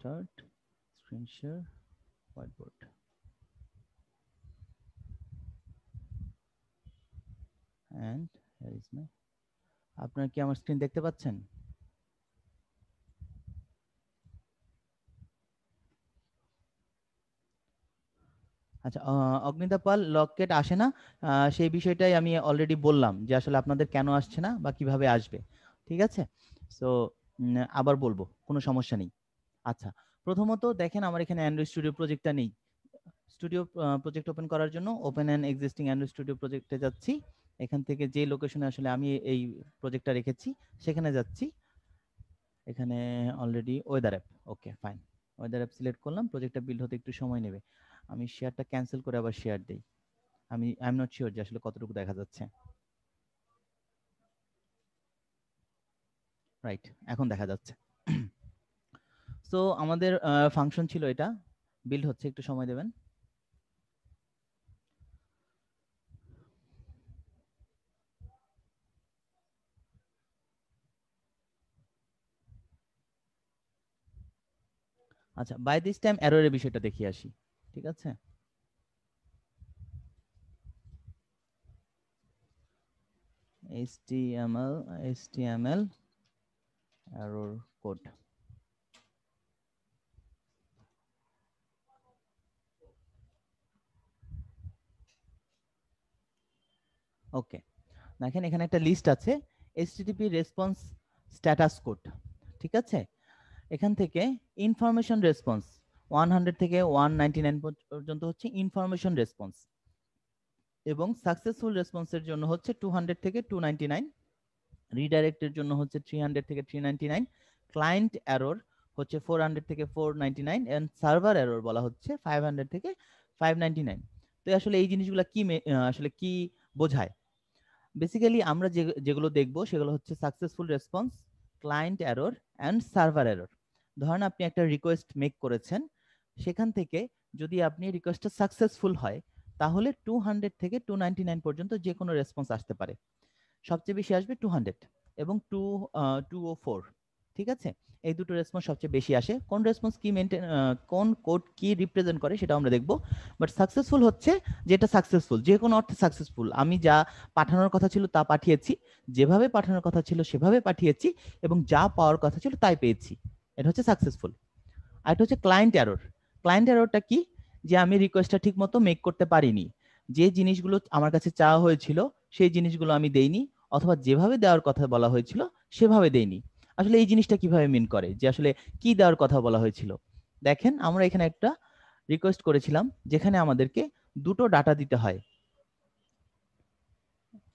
start screen share whiteboard and here is my আপনারা কি আমার স্ক্রিন দেখতে পাচ্ছেন আচ্ছা অগ্নিতা পাল লকেট আসে না সেই বিষয়টাই আমি অলরেডি বললাম যে আসলে আপনাদের কেন আসছে না বা কিভাবে আসবে ঠিক আছে সো আবার বলবো কোনো সমস্যা নেই আচ্ছা প্রথমত দেখেন আমার এখানে অ্যান্ড্রয়েড স্টুডিও প্রজেক্টটা নেই স্টুডিও প্রজেক্ট ওপেন করার জন্য open and existing Android Studio প্রজেক্টে যাচ্ছি এখান থেকে যে লোকেশনে আসলে আমি এই প্রজেক্টটা রেখেছি সেখানে যাচ্ছি এখানে already weather app okay fine weather app select করলাম প্রজেক্টটা বিল্ড হতে একটু সময় নেবে আমি শেয়ারটা ক্যান্সেল করে আবার শেয়ার দিই আমি আই এম নট শিওর যে আসলে কতটুকু দেখা যাচ্ছে রাইট এখন দেখা যাচ্ছে সো আমাদের ফাংশন ছিল এটা বিল্ড হচ্ছে একটু সময় দেবেন আচ্ছা বাই দিস টাইম এররের বিষয়টা দেখি আসি ঠিক আছে HTML HTML error code okay দেখেন এখানে একটা লিস্ট আছে এইচটিটিপি রেসপন্স স্ট্যাটাস কোড ঠিক আছে এখান থেকে ইনফরমেশন রেসপন্স ওয়ান হান্ড্রেড থেকে ওয়ান নাইনটি নাইন পর্যন্ত হচ্ছে ইনফরমেশন রেসপন্স এবং সাকসেসফুল রেসপন্সের জন্য হচ্ছে টু হান্ড্রেড থেকে টু নাইনটি নাইন রিডাইরেক্টের জন্য হচ্ছে থ্রি হান্ড্রেড থেকে three ninety nine client error হচ্ছে ফোর হান্ড্রেড থেকে four ninety nine and server error বলা হচ্ছে ফাইভ হান্ড্রেড থেকে ফাইভ নাইনটি নাইন তো আসলে এই জিনিসগুলো কি আসলে কি বোঝায় বেসিক্যালি আমরা যে যেগুলো দেখব সেগুলো হচ্ছে successful response client error and server error ধরেন আপনি একটা রিকোয়েস্ট মেক করেছেন সেখান থেকে যদি আপনি রিকোয়েস্টটা সাকসেসফুল হয় তাহলে টু হান্ড্রেড থেকে টু নাইনটি নাইন পর্যন্ত যে কোনো রেসপন্স আসতে পারে সবচেয়ে বেশি আসবে টু হান্ড্রেড এবং টু টু ও ফোর ঠিক আছে এই দুটো রেসপন্স সবচেয়ে বেশি আসে কোন রেসপন্স কি মেনটেন কোন কোড কি রিপ্রেজেন্ট করে সেটা আমরা দেখব বাট সাকসেসফুল হচ্ছে যেটা সাকসেসফুল যে কোনো অর্থে সাকসেসফুল আমি যা পাঠানোর কথা ছিল তা পাঠিয়েছি যেভাবে পাঠানোর কথা ছিল সেভাবে পাঠিয়েছি এবং যা পাওয়ার কথা ছিল তাই পেয়েছি এটা হচ্ছে সাকসেসফুল আর এটা হচ্ছে ক্লায়েন্ট অ্যারোর ক্লায়েন্ট অ্যারোরটা কি যে আমি রিকোয়েস্টটা ঠিক মতো মেক করতে পারিনি যে জিনিসগুলো আমার কাছে চাওয়া হয়েছিল সেই জিনিসগুলো আমি দেইনি অথবা যেভাবে দেওয়ার কথা বলা হয়েছিল সেভাবে দেইনি আসলে এই জিনিসটা কিভাবে মিন করে যে আসলে কি দেওয়ার কথা বলা হয়েছিল দেখেন আমরা এখানে একটা রিকোয়েস্ট করেছিলাম যেখানে আমাদেরকে দুটো ডাটা দিতে হয়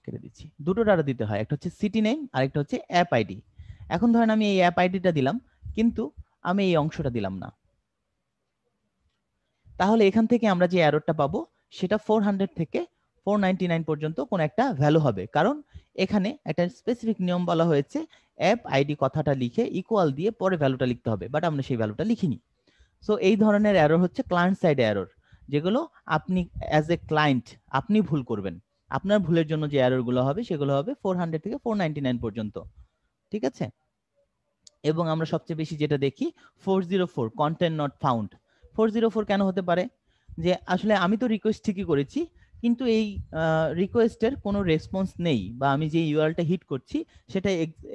কেটে দিচ্ছি দুটো ডাটা দিতে হয় একটা হচ্ছে সিটি নেম আর একটা হচ্ছে অ্যাপ আইডি এখন ধরেন আমি এই অ্যাপ আইডিটা দিলাম কিন্তু আমি এই অংশটা দিলাম না তাহলে এখান থেকে আমরা যে অ্যারোডটা পাবো সেটা ফোর হান্ড্রেড থেকে ফোর নাইন পর্যন্ত কোন একটা ভ্যালু হবে কারণ এখানে একটা স্পেসিফিক নিয়ম বলা হয়েছে অ্যাপ আইডি কথাটা লিখে ইকুয়াল দিয়ে পরে ভ্যালুটা লিখতে হবে বাট আমরা সেই ভ্যালুটা লিখিনি সো এই ধরনের অ্যারোর হচ্ছে ক্লায়েন্ট সাইড অ্যারোর যেগুলো আপনি অ্যাজ এ ক্লায়েন্ট আপনি ভুল করবেন আপনার ভুলের জন্য যে অ্যারোরগুলো হবে সেগুলো হবে ফোর হান্ড্রেড থেকে ফোর নাইনটি নাইন পর্যন্ত ঠিক আছে এবং আমরা সবচেয়ে বেশি যেটা দেখি four zero four content not found four zero four কেন হতে পারে যে আসলে আমি তো রিকোয়েস্ট ঠিকই করেছি কিন্তু এই রিকোয়েস্টের কোনো রেসপন্স নেই বা আমি যে ইউআরএলটা হিট করছি সেটা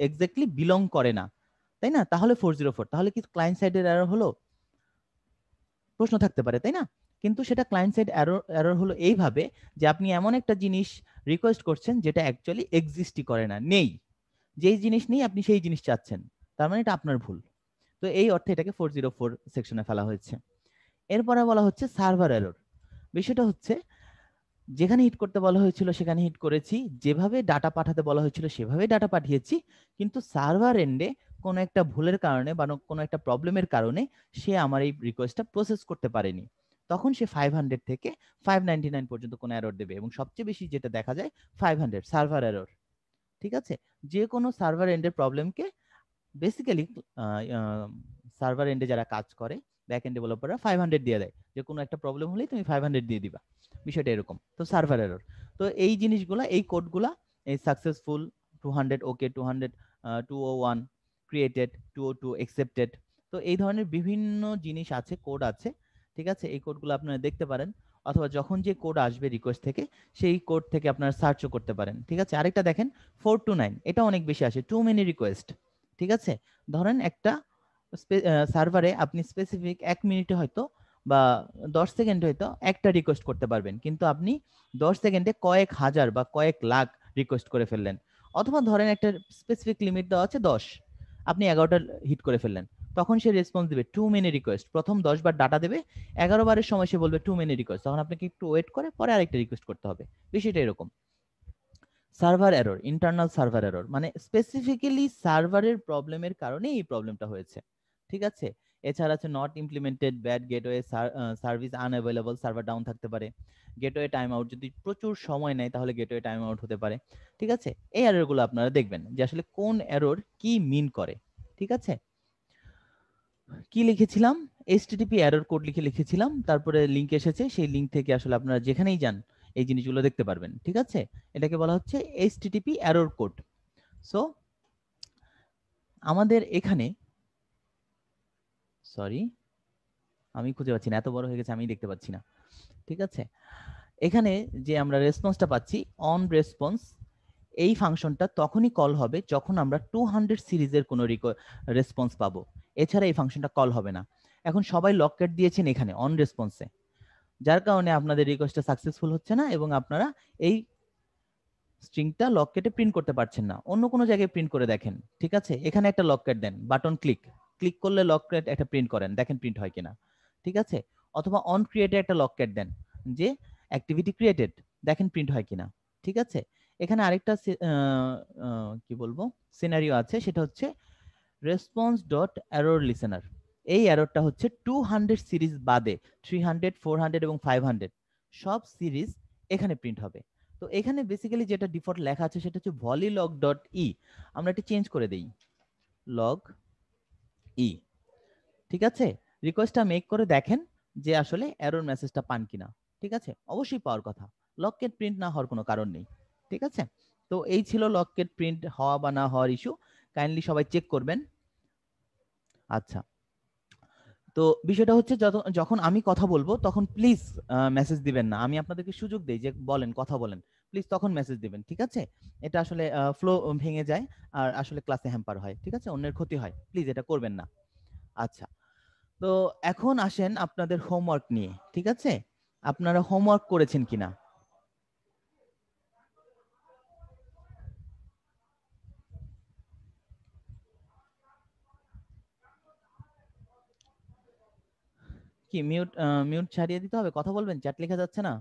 এক্স্যাক্টলি বিলং করে না তাই না তাহলে ফোর জিরো ফোর তাহলে কি ক্লায়েন্ট সাইডের অ্যারো হলো প্রশ্ন থাকতে পারে তাই না কিন্তু সেটা ক্লায়েন্ট সাইড অ্যারো অ্যারো হলো এইভাবে যে আপনি এমন একটা জিনিস রিকোয়েস্ট করছেন যেটা অ্যাকচুয়ালি এক্সিস্টই করে না নেই যেই জিনিস নেই আপনি সেই জিনিস চাচ্ছেন তার মানে এটা আপনার ভুল তো এই অর্থে এটাকে ফোর জিরো ফোর সেকশনে ফেলা হয়েছে এরপরে বলা হচ্ছে সার্ভার অ্যারোর বিষয়টা হচ্ছে যেখানে হিট করতে বলা হয়েছিল সেখানে হিট করেছি যেভাবে ডাটা পাঠাতে বলা হয়েছিল সেভাবে ডাটা পাঠিয়েছি কিন্তু সার্ভার এন্ডে কোনো একটা ভুলের কারণে বা কোনো একটা প্রবলেমের কারণে সে আমার এই রিকোয়েস্টটা প্রসেস করতে পারেনি তখন সে ফাইভ হান্ড্রেড থেকে ফাইভ নাইনটি নাইন পর্যন্ত কোনো অ্যারোর দেবে এবং সবচেয়ে বেশি যেটা দেখা যায় ফাইভ হান্ড্রেড সার্ভার অ্যারোর ঠিক আছে যে কোনো সার্ভার এন্ডের প্রবলেমকে বেসিক্যালি সার্ভার এন্ডে যারা কাজ করে ব্যাক এন্ড ডেভেলপাররা ফাইভ হান্ড্রেড দিয়ে দেয় যে কোনো একটা প্রবলেম হলেই তুমি ফাইভ হান্ড্রেড দিয়ে দিবা বিষয়টা এরকম তো সার্ভার এরর তো এই জিনিসগুলা এই কোডগুলা এই successful two hundred okay two hundred two o one created two o two accepted তো এই ধরনের বিভিন্ন জিনিস আছে কোড আছে ঠিক আছে এই কোডগুলো আপনারা দেখতে পারেন অথবা যখন যে কোড আসবে রিকোয়েস্ট থেকে সেই কোড থেকে আপনারা সার্চও করতে পারেন ঠিক আছে আরেকটা দেখেন ফোর টু নাইন এটা অনেক বেশি আসে টু মেনি রিকোয়েস্ট ঠিক আছে ধরেন একটা সার্ভারে আপনি স্পেসিফিক এক মিনিটে হয়তো বা দশ সেকেন্ড হয়তো একটা রিকোয়েস্ট করতে পারবেন কিন্তু আপনি দশ সেকেন্ডে কয়েক হাজার বা কয়েক লাখ রিকোয়েস্ট করে ফেললেন অথবা ধরেন একটা স্পেসিফিক লিমিট দেওয়া আছে দশ আপনি এগারোটা হিট করে ফেললেন তখন সে রেসপন্স দেবে টু মেনি রিকোয়েস্ট প্রথম দশ বার ডাটা দেবে এগারো বারের সময় সে বলবে টু মেনি রিকোয়েস্ট তখন আপনাকে একটু ওয়েট করে পরে আরেকটা রিকোয়েস্ট করতে হবে বিষয়টা এরকম server error internal server error মানে স্পেসিফিক্যালি সার্ভারের প্রবলেমের কারণে এই প্রবলেমটা হয়েছে ঠিক আছে এছাড়া আছে not implemented bad gateway service unavailable server down থাকতে পারে গেটওয়ে টাইম আউট যদি প্রচুর সময় নেয় তাহলে গেটওয়ে টাইম আউট হতে পারে ঠিক আছে এই এররগুলো আপনারা দেখবেন যে আসলে কোন এরর কি মিন করে ঠিক আছে কি লিখেছিলাম এইচটিটিপি এরর কোড লিখে লিখেছিলাম তারপরে লিংক এসেছে সেই লিংক থেকে আসলে আপনারা যেখানেই যান এই জিনিসগুলো দেখতে পারবেন ঠিক আছে এটাকে বলা হচ্ছে এইচটিটিপি এরর কোড সো আমাদের এখানে সরি আমি খুঁজে পাচ্ছি না এত বড় হয়ে গেছে আমি দেখতে পাচ্ছি না ঠিক আছে এখানে যে আমরা রেসপন্সটা পাচ্ছি অন রেসপন্স এই ফাংশনটা তখনই কল হবে যখন আমরা টু হান্ড্রেড সিরিজের কোনো রেসপন্স পাবো এছাড়া এই ফাংশনটা কল হবে না এখন সবাই লকেট দিয়েছেন এখানে অন রেসপন্সে যার কারণে আপনাদের রিকোয়েস্টটা সাকসেসফুল হচ্ছে না এবং আপনারা এই স্ট্রিংটা লকেটে প্রিন্ট করতে পারছেন না অন্য কোনো জায়গায় প্রিন্ট করে দেখেন ঠিক আছে এখানে একটা লকেট দেন বাটন ক্লিক ক্লিক করলে লক ক্রিয়েট একটা প্রিন্ট করেন দেখেন প্রিন্ট হয় কিনা ঠিক আছে অথবা অন ক্রিয়েটে একটা লক ক্যাট দেন যে অ্যাক্টিভিটি ক্রিয়েটেড দেখেন প্রিন্ট হয় কিনা ঠিক আছে এখানে আরেকটা কি বলবো সিনারিও আছে সেটা হচ্ছে রেসপন্স ডট অ্যারোর লিসেনার এই অ্যারোরটা হচ্ছে টু হান্ড্রেড সিরিজ বাদে থ্রি হান্ড্রেড ফোর হান্ড্রেড এবং ফাইভ হান্ড্রেড সব সিরিজ এখানে প্রিন্ট হবে তো এখানে বেসিক্যালি যেটা ডিফল্ট লেখা আছে সেটা হচ্ছে ভলি লগ ডট ই আমরা এটা চেঞ্জ করে দিই লগ ই ঠিক আছে রিকোয়েস্টটা মেক করে দেখেন যে আসলে এরর মেসেজটা পান কিনা ঠিক আছে অবশ্যই পাওয়ার কথা লকেট প্রিন্ট না হওয়ার কোনো কারণ নেই ঠিক আছে তো এই ছিল লকেট প্রিন্ট হওয়া বা না হওয়ার ইস্যু কাইন্ডলি সবাই চেক করবেন আচ্ছা তো বিষয়টা হচ্ছে যখন আমি কথা বলবো তখন প্লিজ মেসেজ দিবেন না আমি আপনাদেরকে সুযোগ দিই যে বলেন কথা বলেন প্লিজ তখন মেসেজ দিবেন ঠিক আছে এটা আসলে ফ্লো ভেঙে যায় আর আসলে ক্লাসে হ্যাম্পার হয় ঠিক আছে অন্যের ক্ষতি হয় প্লিজ এটা করবেন না আচ্ছা তো এখন আসেন আপনাদের হোমওয়ার্ক নিয়ে ঠিক আছে আপনারা হোমওয়ার্ক করেছেন কিনা কি মিউট মিউট ছাড়িয়ে দিতে হবে কথা বলবেন চ্যাট লেখা যাচ্ছে না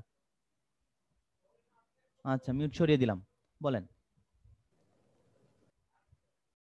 আচ্ছা মিউট সরিয়ে দিলাম বলেন